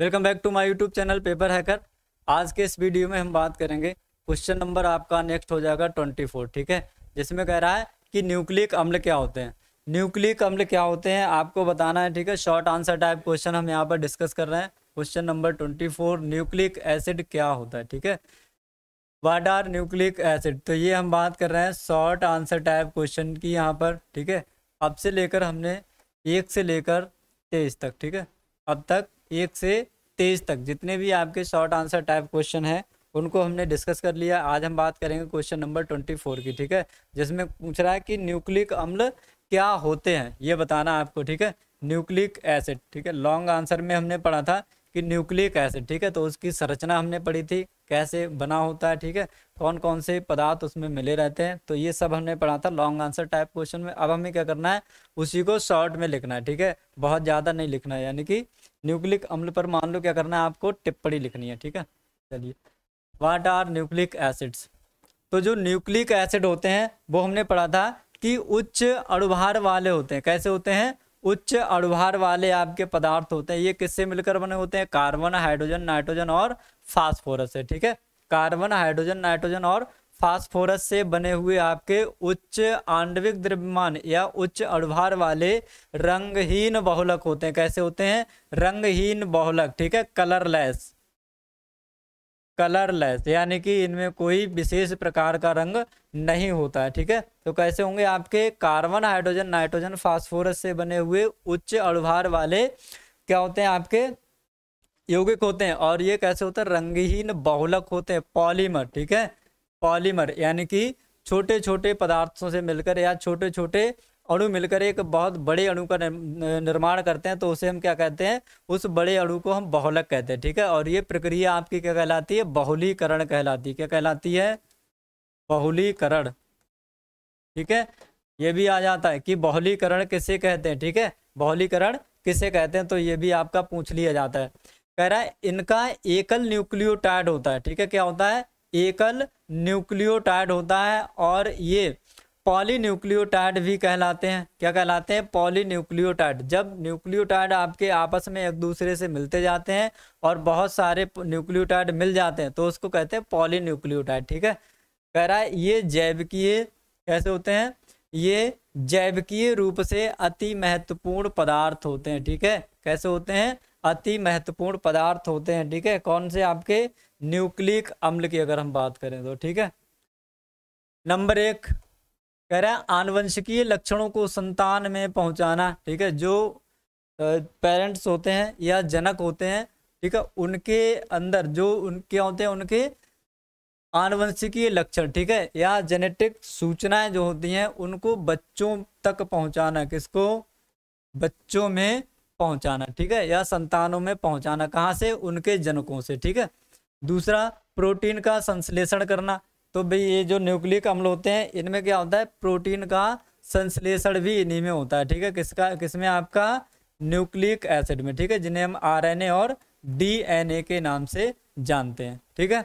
welcome back to my YouTube channel Paper Hacker आज के इस वीडियो में हम बात करेंगे क्वेश्चन नंबर आपका नेक्स्ट हो जाएगा ट्वेंटी फोर ठीक है जिसमें कह रहा है कि न्यूक्लिक अम्ल क्या होते हैं न्यूक्लिक अम्ल क्या होते हैं आपको बताना है ठीक है शॉर्ट आंसर टाइप क्वेश्चन हम यहाँ पर डिस्कस कर रहे हैं question number twenty four nucleic acid क्या होता है ठीक है वाट आर न्यूक्लिक एसिड तो ये हम बात कर रहे हैं शॉर्ट आंसर टाइप क्वेश्चन की यहाँ पर ठीक है अब से लेकर हमने एक से लेकर तेईस तक ठीक है अब तक एक से तेईस तक जितने भी आपके शॉर्ट आंसर टाइप क्वेश्चन हैं उनको हमने डिस्कस कर लिया आज हम बात करेंगे क्वेश्चन नंबर ट्वेंटी फोर की ठीक है जिसमें पूछ रहा है कि न्यूक्लिक अम्ल क्या होते हैं ये बताना आपको ठीक है न्यूक्लिक एसिड ठीक है लॉन्ग आंसर में हमने पढ़ा था कि न्यूक्लिक एसिड ठीक है तो उसकी संरचना हमने पढ़ी थी कैसे बना होता है ठीक है कौन कौन से पदार्थ उसमें मिले रहते हैं तो ये सब हमने पढ़ा था लॉन्ग आंसर टाइप क्वेश्चन में अब हमें क्या करना है उसी को शॉर्ट में लिखना है ठीक है बहुत ज़्यादा नहीं लिखना है यानी कि न्यूक्लिक अम्ल पर मान लो क्या करना है आपको टिप्पणी लिखनी है ठीक है चलिए वाट आर न्यूक्लिक एसिड्स तो जो न्यूक्लिक एसिड होते हैं वो हमने पढ़ा था कि उच्च अड़ुभार वाले होते हैं कैसे होते हैं उच्च अड़ुभार वाले आपके पदार्थ होते हैं ये किससे मिलकर बने होते हैं कार्बन हाइड्रोजन नाइट्रोजन और फास्फोरस है ठीक है कार्बन हाइड्रोजन नाइट्रोजन और फास्फोरस से बने हुए आपके उच्च आणविक द्रव्यमान या उच्च अड़भार वाले रंगहीन बहुलक होते हैं कैसे होते हैं रंगहीन बहुलक ठीक है कलरलेस कलरलेस यानी कि इनमें कोई विशेष प्रकार का रंग नहीं होता है ठीक है तो कैसे होंगे आपके कार्बन हाइड्रोजन नाइट्रोजन फास्फोरस से बने हुए उच्च अड़भार वाले क्या होते हैं आपके यौगिक होते हैं और ये कैसे होता है रंगहीन बहुलक होते हैं पॉलीमर ठीक है पॉलीमर यानी कि छोटे छोटे पदार्थों से मिलकर या छोटे छोटे अणु मिलकर एक बहुत बड़े अणु का निर्माण करते हैं तो उसे हम क्या कहते हैं उस बड़े अणु को हम बहुलक कहते हैं ठीक है और ये प्रक्रिया आपकी क्या कहलाती है बहुलीकरण कहलाती है क्या कहलाती है बहुलीकरण ठीक है ये भी आ जाता है कि बहुलीकरण किसे कहते हैं ठीक है बहुलीकरण किसे कहते हैं तो ये भी आपका पूछ लिया जाता है कह रहा है इनका एकल न्यूक्लियोटाइड होता है ठीक है क्या होता है एकल न्यूक्लियोटाइड होता है और ये पॉलीन्यूक्लियोटाइड भी कहलाते हैं क्या कहलाते हैं पॉलीन्यूक्लियोटाइड जब न्यूक्लियोटाइड आपके आपस में एक दूसरे से मिलते जाते हैं और बहुत सारे न्यूक्लियोटाइड मिल जाते हैं तो उसको कहते हैं पॉलीन्यूक्लियोटाइड ठीक है कह रहा है ये जैविकीय कैसे होते हैं ये जैविकीय रूप से अति महत्वपूर्ण पदार्थ होते हैं ठीक है कैसे होते हैं अति महत्वपूर्ण पदार्थ होते हैं ठीक है कौन से आपके न्यूक्लिक अम्ल की अगर हम बात करें तो ठीक है नंबर एक कह रहे हैं आनुवंशिकीय लक्षणों को संतान में पहुंचाना ठीक है जो पेरेंट्स होते हैं या जनक होते हैं ठीक है उनके अंदर जो उनके होते हैं उनके आनुवंशिकीय लक्षण ठीक है या जेनेटिक सूचनाएं जो होती हैं उनको बच्चों तक पहुंचाना किसको बच्चों में पहुंचाना ठीक है या संतानों में पहुंचाना कहाँ से उनके जनकों से ठीक है दूसरा प्रोटीन का संश्लेषण करना तो भाई ये जो न्यूक्लिक अम्ल होते हैं इनमें क्या होता है प्रोटीन का संश्लेषण भी इन्हीं में होता है ठीक है किसका किसमें आपका न्यूक्लिक एसिड में ठीक है जिन्हें हम आरएनए और डीएनए के नाम से जानते हैं ठीक है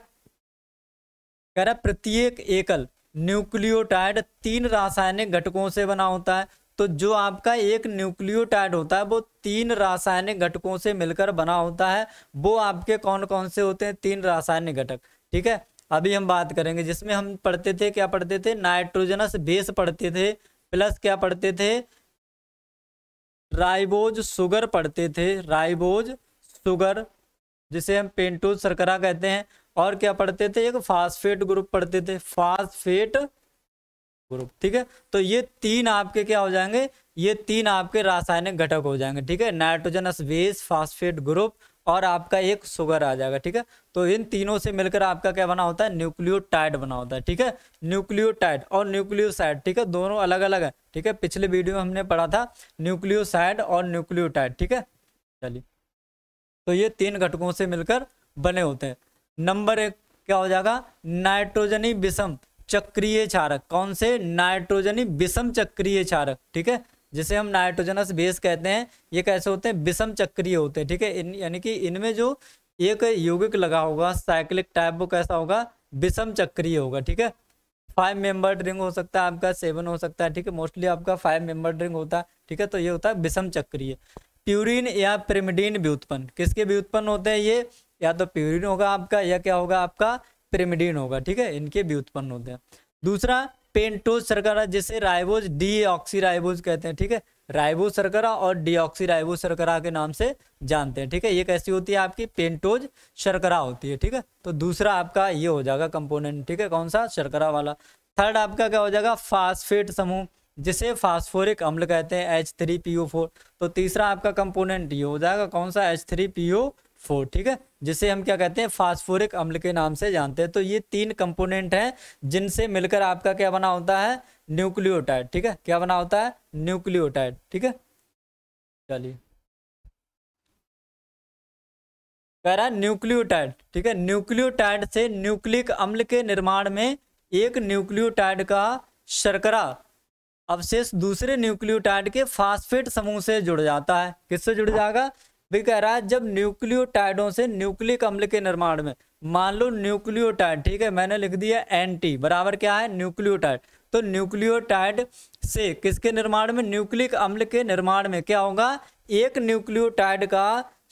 कह रहा प्रत्येक एकल न्यूक्लियोटाइड तीन रासायनिक घटकों से बना होता है तो जो आपका एक न्यूक्लियोटाइड होता है वो तीन रासायनिक घटकों से मिलकर बना होता है वो आपके कौन कौन से होते हैं तीन रासायनिक घटक ठीक है अभी हम बात करेंगे जिसमें हम पढ़ते थे क्या पढ़ते थे नाइट्रोजनस बेस पढ़ते थे प्लस क्या पढ़ते थे राइबोज सुगर पढ़ते थे राइबोज सुगर जिसे हम पेंटोज सरकरा कहते हैं और क्या पढ़ते थे एक फास्फेट ग्रुप पढ़ते थे फास्फेट ग्रुप ठीक है तो ये तीन आपके क्या हो जाएंगे ये तीन आपके रासायनिक घटक हो जाएंगे ठीक है नाइट्रोजन बेस फास्फेट ग्रुप और आपका एक सुगर आ जाएगा ठीक है तो इन तीनों से मिलकर आपका क्या बना होता है न्यूक्लियोटाइड बना होता है ठीक है न्यूक्लियोटाइड और न्यूक्लियोसाइड ठीक है दोनों अलग अलग है ठीक है पिछले वीडियो में हमने पढ़ा था न्यूक्लियोसाइड और न्यूक्लियोटाइड ठीक है चलिए तो ये तीन घटकों से मिलकर बने होते हैं नंबर एक क्या हो जाएगा नाइट्रोजनी विषम चक्रीय क्षारक कौन से नाइट्रोजनी विषम चक्रीय क्षारक ठीक है जिसे हम नाइट्रोजनस बेस कहते हैं ये कैसे होते हैं विषम चक्रीय होते हैं ठीक है इन यानी कि इनमें जो एक यौगिक लगा होगा साइक्लिक टाइप वो कैसा होगा विषम चक्रीय होगा ठीक है फाइव मेंबर रिंग हो सकता है आपका सेवन हो सकता है ठीक है मोस्टली आपका फाइव मेंबर रिंग होता है ठीक है तो ये होता है विषम चक्रीय प्यूरिन या भी व्युत्पन्न किसके व्युत्पन्न होते हैं ये या तो प्यूरिन होगा आपका या क्या होगा आपका पिरिमिडीन होगा ठीक है इनके भी उत्पन्न होते हैं दूसरा पेंटोज सरकरा जिसे राइबोज डी ऑक्सीराइबोज कहते हैं ठीक है राइबो सरकरा और डीऑक्सीराइबो सरकरा के नाम से जानते हैं ठीक है ये कैसी होती है आपकी पेंटोज शर्करा होती है ठीक है तो दूसरा आपका ये हो जाएगा कंपोनेंट ठीक है कौन सा शर्करा वाला थर्ड आपका क्या हो जाएगा फास्फेट समूह जिसे फास्फोरिक अम्ल कहते हैं H three P O four तो तीसरा आपका कंपोनेंट ये हो जाएगा कौन सा H three P O four ठीक है जिसे हम क्या कहते हैं फास्फोरिक अम्ल के नाम से जानते हैं तो ये तीन कंपोनेंट हैं जिनसे मिलकर आपका क्या बना होता है न्यूक्लियोटाइड ठीक है क्या बना होता है न्यूक्लियोटाइड ठीक है चलिए कह रहा है न्यूक्लियोटाइड ठीक है न्यूक्लियोटाइड से न्यूक्लिक अम्ल के निर्माण में एक न्यूक्लियोटाइड का शर्करा अवशेष दूसरे न्यूक्लियोटाइड के फास्फेट समूह से जुड़ जाता है किससे जुड़ जाएगा वे कह रहा है जब न्यूक्लियोटाइडों से न्यूक्लिक अम्ल के निर्माण में मान लो न्यूक्लियोटाइड ठीक है मैंने लिख दिया एन टी बराबर क्या है न्यूक्लियोटाइड तो न्यूक्लियोटाइड से किसके निर्माण में न्यूक्लिक अम्ल के निर्माण में क्या होगा एक न्यूक्लियोटाइड का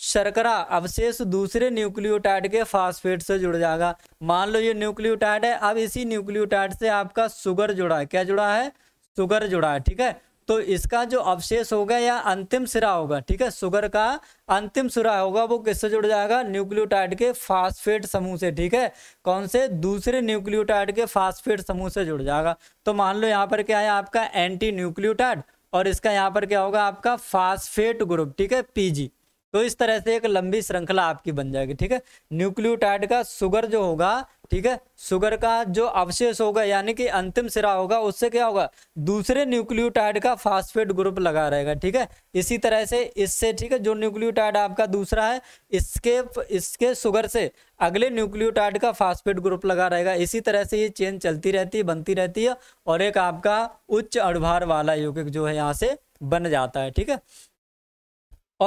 शर्करा अवशेष दूसरे न्यूक्लियोटाइड के फास्फेट से जुड़ जाएगा मान लो ये न्यूक्लियोटाइड है अब इसी न्यूक्लियोटाइड से आपका सुगर जुड़ा है क्या जुड़ा है सुगर जुड़ा है ठीक है तो इसका जो अवशेष होगा या अंतिम सिरा होगा ठीक है सुगर का अंतिम सिरा होगा वो किससे जुड़ जाएगा न्यूक्लियोटाइड के फास्फेट समूह से ठीक है कौन से दूसरे न्यूक्लियोटाइड के फास्फेट समूह से जुड़ जाएगा तो मान लो यहाँ पर क्या है आपका एंटी न्यूक्लियोटाइड और इसका यहाँ पर क्या होगा आपका फास्फेट ग्रुप ठीक है पीजी तो इस तरह से एक लंबी श्रृंखला आपकी बन जाएगी ठीक है न्यूक्लियोटाइड का सुगर जो होगा ठीक है सुगर का जो अवशेष होगा यानी कि अंतिम सिरा होगा उससे क्या होगा दूसरे न्यूक्लियोटाइड का फास्फेट ग्रुप लगा रहेगा ठीक है इसी तरह से इससे ठीक है जो न्यूक्लियोटाइड आपका दूसरा है इसके इसके सुगर से अगले न्यूक्लियोटाइड का फास्फेट ग्रुप लगा रहेगा इसी तरह से ये चेन चलती रहती है बनती रहती है और एक आपका उच्च अड़भार वाला यौगिक जो है यहाँ से बन जाता है ठीक है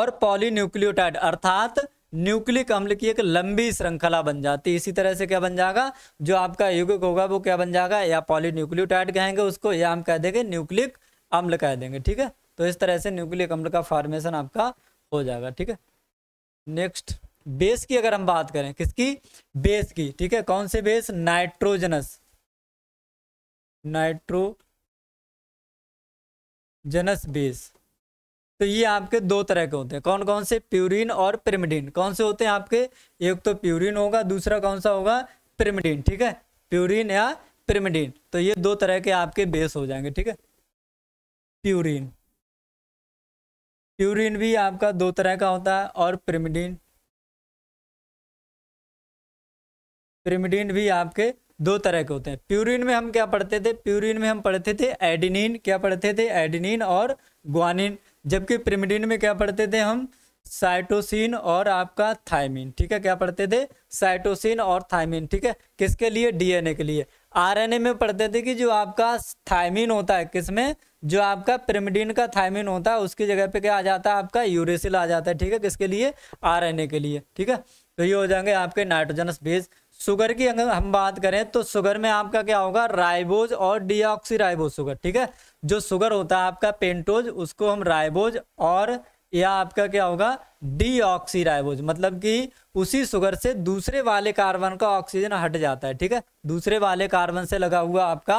और पॉलीन्यूक्लियोटाइड अर्थात न्यूक्लिक अम्ल की एक लंबी श्रृंखला बन जाती है इसी तरह से क्या बन जाएगा जो आपका युगिक होगा वो क्या बन जाएगा या पॉलीन्यूक्लियोटाइड कहेंगे उसको या हम कह देंगे न्यूक्लिक अम्ल कह देंगे ठीक है तो इस तरह से न्यूक्लिक अम्ल का फॉर्मेशन आपका हो जाएगा ठीक है नेक्स्ट बेस की अगर हम बात करें किसकी बेस की ठीक है कौन से base nitrogenous nitrogenous base तो ये आपके दो तरह के होते हैं कौन कौन से प्यूरिन और पिरिमिडिन कौन से होते हैं आपके एक तो प्यूरिन होगा दूसरा कौन सा होगा पिरिमिडिन ठीक है प्यूरिन या पिरिमिडिन तो ये दो तरह के आपके बेस हो जाएंगे ठीक है प्यूरिन प्यूरिन भी आपका दो तरह का होता है और पिरिमिडिन पिरिमिडिन भी आपके दो तरह के होते हैं प्यूरिन में हम क्या पढ़ते थे प्यूरिन में हम पढ़ते थे एडिनिन क्या पढ़ते थे एडिनिन और ग्वानिन जबकि प्रिमिडिन में क्या पढ़ते थे हम साइटोसिन और आपका थायमिन ठीक है क्या पढ़ते थे साइटोसिन और थायमिन ठीक है किसके लिए डीएनए के लिए आरएनए में पढ़ते थे कि जो आपका थायमिन होता है किसमें जो आपका प्रिमिडिन का थायमिन होता है उसकी जगह पे क्या आ जाता है आपका यूरेसिल आ जाता है ठीक है किसके लिए आर के लिए ठीक है तो ये हो जाएंगे आपके नाइट्रोजनस बेस शुगर की अगर हम बात करें तो शुगर में आपका क्या होगा राइबोज और डीऑक्सी राइबोज शुगर ठीक है जो शुगर होता है आपका पेंटोज उसको हम राइबोज और या आपका क्या होगा डी राइबोज मतलब कि उसी शुगर से दूसरे वाले कार्बन का ऑक्सीजन हट जाता है ठीक है दूसरे वाले कार्बन से लगा हुआ आपका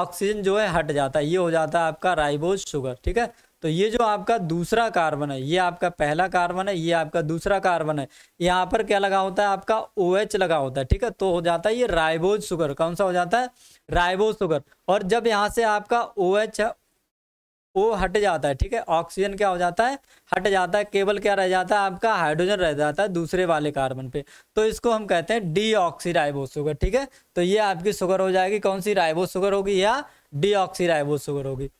ऑक्सीजन जो है हट जाता है ये हो जाता है आपका राइबोज शुगर ठीक है तो ये जो आपका दूसरा कार्बन है ये आपका पहला कार्बन है ये आपका दूसरा कार्बन है यहाँ पर क्या लगा होता है आपका ओ OH लगा होता है ठीक है तो हो जाता है ये राइबोज शुगर कौन सा हो जाता है राइबोज शुगर और जब यहाँ से आपका ओ OH है ओ हट जाता है ठीक है ऑक्सीजन क्या हो जाता है हट जाता है केवल क्या रह जाता है आपका हाइड्रोजन रह जाता है दूसरे वाले कार्बन पे तो इसको हम कहते हैं डी ऑक्सीराइबो शुगर ठीक है तो ये आपकी शुगर हो जाएगी कौन सी राइबो शुगर होगी या डी ऑक्सीराइबो शुगर होगी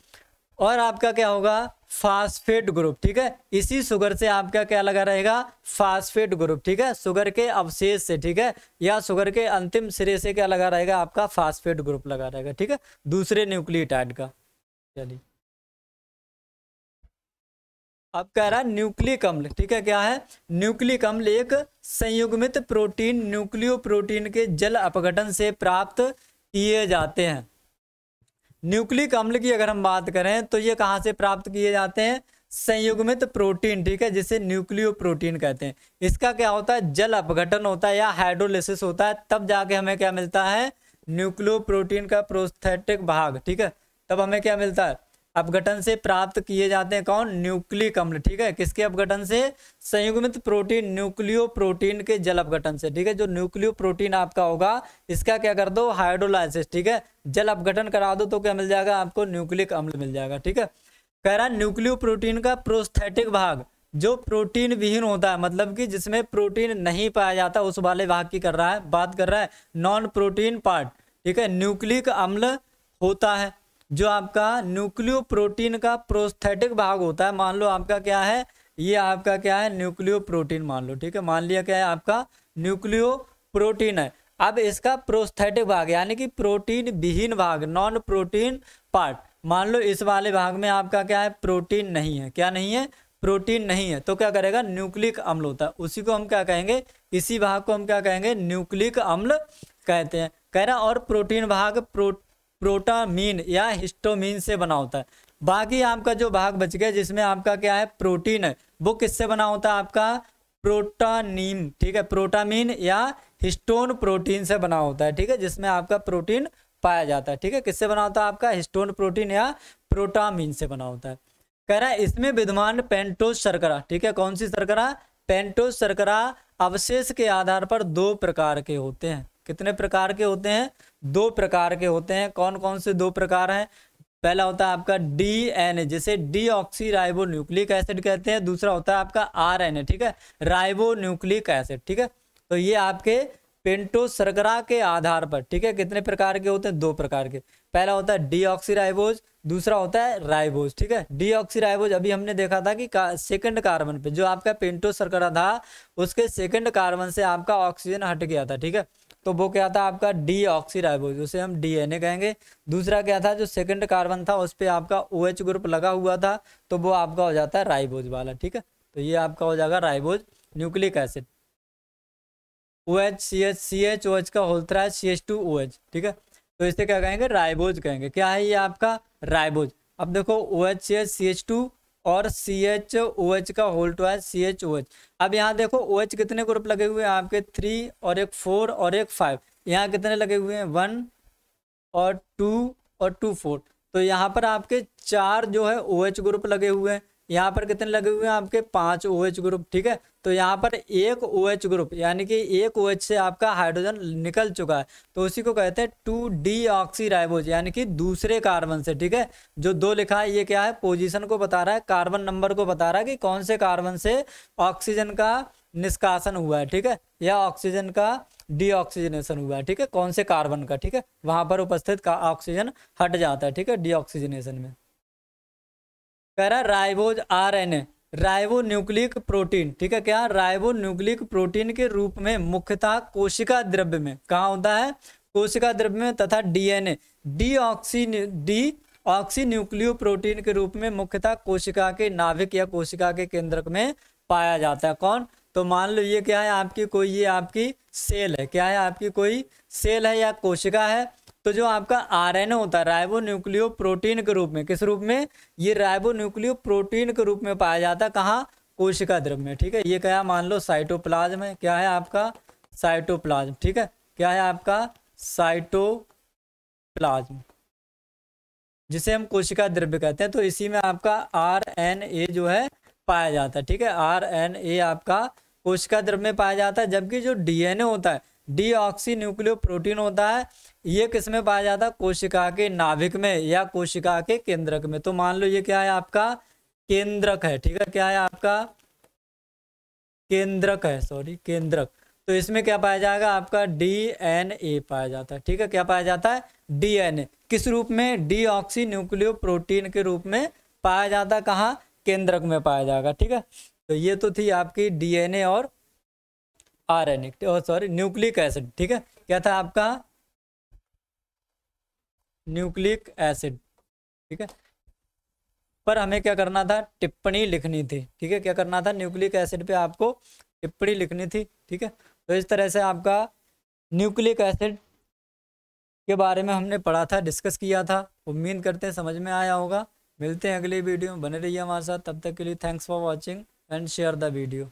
और आपका क्या होगा फास्फेट ग्रुप ठीक है इसी शुगर से आपका क्या लगा रहेगा फास्फेट ग्रुप ठीक है शुगर के अवशेष से ठीक है या शुगर के अंतिम सिरे से क्या लगा रहेगा आपका फास्फेट ग्रुप लगा रहेगा ठीक है दूसरे न्यूक्लियोटाइड का चलिए अब कह रहा है न्यूक्लिक अम्ल ठीक है क्या है न्यूक्लिक अम्ल एक संयुग्मित प्रोटीन न्यूक्लियो प्रोटीन के जल अपघटन से प्राप्त किए जाते हैं न्यूक्लिक अम्ल की अगर हम बात करें तो ये कहाँ से प्राप्त किए जाते हैं संयुग्मित प्रोटीन ठीक है जिसे न्यूक्लियो प्रोटीन कहते हैं इसका क्या होता है जल अपघटन होता है या हाइड्रोलिसिस होता है तब जाके हमें क्या मिलता है न्यूक्लियो प्रोटीन का प्रोस्थेटिक भाग ठीक है तब हमें क्या मिलता है अपघटन से प्राप्त किए जाते हैं कौन न्यूक्लिक अम्ल ठीक है किसके अपघटन से संयुग्मित प्रोटीन न्यूक्लियो प्रोटीन के जल अपघटन से ठीक है जो न्यूक्लियो प्रोटीन आपका होगा इसका क्या कर दो हाइड्रोलाइसिस ठीक है जल अपघटन करा दो तो क्या मिल जाएगा आपको न्यूक्लिक अम्ल मिल जाएगा ठीक है कह रहा है न्यूक्लियो प्रोटीन का प्रोस्थेटिक भाग जो प्रोटीन विहीन होता है मतलब कि जिसमें प्रोटीन नहीं पाया जाता उस वाले भाग की कर रहा है बात कर रहा है नॉन प्रोटीन पार्ट ठीक है न्यूक्लिक अम्ल होता है जो आपका न्यूक्लियो प्रोटीन का प्रोस्थेटिक भाग होता है मान लो आपका क्या है ये आपका क्या है न्यूक्लियो प्रोटीन मान लो ठीक है मान लिया क्या है आपका न्यूक्लियो प्रोटीन है अब इसका प्रोस्थेटिक भाग यानी कि प्रोटीन विहीन भाग नॉन प्रोटीन पार्ट मान लो इस वाले भाग में आपका क्या है प्रोटीन नहीं है क्या नहीं है प्रोटीन नहीं है तो क्या करेगा न्यूक्लिक अम्ल होता है उसी को हम क्या कहेंगे इसी भाग को हम क्या कहेंगे न्यूक्लिक अम्ल कहते हैं कह रहा और प्रोटीन भाग प्रो प्रोटामीन या हिस्टोमीन से बना होता है बाकी आपका जो भाग बच गया जिसमें आपका क्या है प्रोटीन है वो किससे बना होता है आपका प्रोटानीम ठीक है प्रोटामीन या हिस्टोन प्रोटीन से बना होता है ठीक है जिसमें आपका प्रोटीन पाया जाता है ठीक है किससे बना होता है आपका हिस्टोन प्रोटीन या प्रोटामीन से बना होता है कह रहा है इसमें विद्यमान पेंटोस शर्करा ठीक है कौन सी शर्करा पेंटोस शर्करा अवशेष के आधार पर दो प्रकार के होते हैं कितने प्रकार के होते हैं दो प्रकार के होते हैं कौन कौन से दो प्रकार हैं पहला होता है आपका डी एन ए जैसे डी ऑक्सीराइबो न्यूक्लिक एसिड कहते हैं दूसरा होता है आपका आर एन ए ठीक है राइबो न्यूक्लिक एसिड ठीक है तो ये आपके पेंटो सरकरा के आधार पर ठीक है कितने प्रकार के होते हैं दो प्रकार के पहला होता है डी ऑक्सीराइबोज दूसरा होता है राइबोज ठीक है डी ऑक्सीराइबोज अभी हमने देखा था कि का, सेकंड कार्बन पे जो आपका पेंटो सरकरा था उसके सेकंड कार्बन से आपका ऑक्सीजन हट गया था ठीक है तो वो क्या था आपका डी ऑक्सीराइबोज उसे हम डीएनए कहेंगे दूसरा क्या था जो सेकंड कार्बन था उस पर आपका ओ OH ग्रुप लगा हुआ था तो वो आपका हो जाता है राइबोज वाला ठीक है तो ये आपका हो जाएगा ribose nucleic acid O H C H C H O H का होलता है C H two O H ठीक है तो इसे क्या कहेंगे राइबोज कहेंगे क्या है ये आपका राइबोज अब देखो O H C H C H two और सी एच ओ एच का होल टू है सी एच ओ एच अब यहाँ देखो ओ OH एच कितने ग्रुप लगे हुए हैं आपके थ्री और एक फोर और एक फाइव यहाँ कितने लगे हुए हैं वन और टू और टू फोर तो यहाँ पर आपके चार जो है ओ OH एच ग्रुप लगे हुए हैं यहाँ पर कितने लगे हुए हैं आपके पांच ओ OH ग्रुप ठीक है तो यहाँ पर एक ओ OH ग्रुप यानी कि एक ओ OH से आपका हाइड्रोजन निकल चुका है तो उसी को कहते हैं टू डी ऑक्सीराइबोज यानी कि दूसरे कार्बन से ठीक है जो दो लिखा है ये क्या है पोजीशन को बता रहा है कार्बन नंबर को बता रहा है कि कौन से कार्बन से ऑक्सीजन का निष्कासन हुआ है ठीक है या ऑक्सीजन का डीऑक्सीजनेशन हुआ है ठीक है कौन से कार्बन का ठीक है वहां पर उपस्थित का ऑक्सीजन हट जाता है ठीक है डीऑक्सीजनेशन में कह रहा ribose R N A ribo nucleic protein ठीक है क्या राइबो न्यूक्लिक प्रोटीन के रूप में मुख्यतः कोशिका द्रव्य में कहाँ होता है कोशिका द्रव्य में तथा DNA deoxy deoxy nucleoprotein के रूप में मुख्यतः कोशिका के नाभिक या कोशिका के केंद्रक में पाया जाता है कौन तो मान लो ये क्या है आपकी कोई ये आपकी सेल है क्या है आपकी कोई सेल है या कोशिका है तो जो आपका आरएनए होता है राइबो न्यूक्लियो प्रोटीन के रूप में किस रूप में ये राइबो न्यूक्लियो प्रोटीन के रूप में पाया जाता है कहाँ कोशिका द्रव में ठीक है ये क्या मान लो साइटोप्लाज्म है क्या है आपका साइटोप्लाज्म ठीक है क्या है आपका साइटोप्लाज्म जिसे हम कोशिका द्रव्य कहते हैं तो इसी में आपका आर एन ए जो है पाया जाता है ठीक है आर एन ए आपका कोशिका द्रव्य में पाया जाता है जबकि जो डीएनए होता है डी ऑक्सी न्यूक्लियो प्रोटीन होता है ये किसमें पाया जाता है कोशिका के नाभिक में या कोशिका के केंद्रक में तो मान लो ये क्या है आपका केंद्रक है ठीक है क्या है आपका केंद्रक है सॉरी केंद्रक तो इसमें क्या पाया जाएगा आपका डी एन ए पाया जाता है ठीक है क्या पाया जाता है डी एन ए किस रूप में डी ऑक्सी न्यूक्लियो प्रोटीन के रूप में पाया जाता है कहाँ केंद्रक में पाया जाएगा ठीक है तो ये तो थी आपकी डी एन ए और R N sorry nucleic acid ठीक है क्या था आपका न्यूक्लिक एसिड ठीक है पर हमें क्या करना था टिप्पणी लिखनी थी ठीक है क्या करना था न्यूक्लिक एसिड पे आपको टिप्पणी लिखनी थी ठीक है तो इस तरह से आपका न्यूक्लिक एसिड के बारे में हमने पढ़ा था डिस्कस किया था उम्मीद करते हैं समझ में आया होगा मिलते हैं अगली वीडियो में बने रहिए हमारे साथ तब तक के लिए thanks for watching and share the video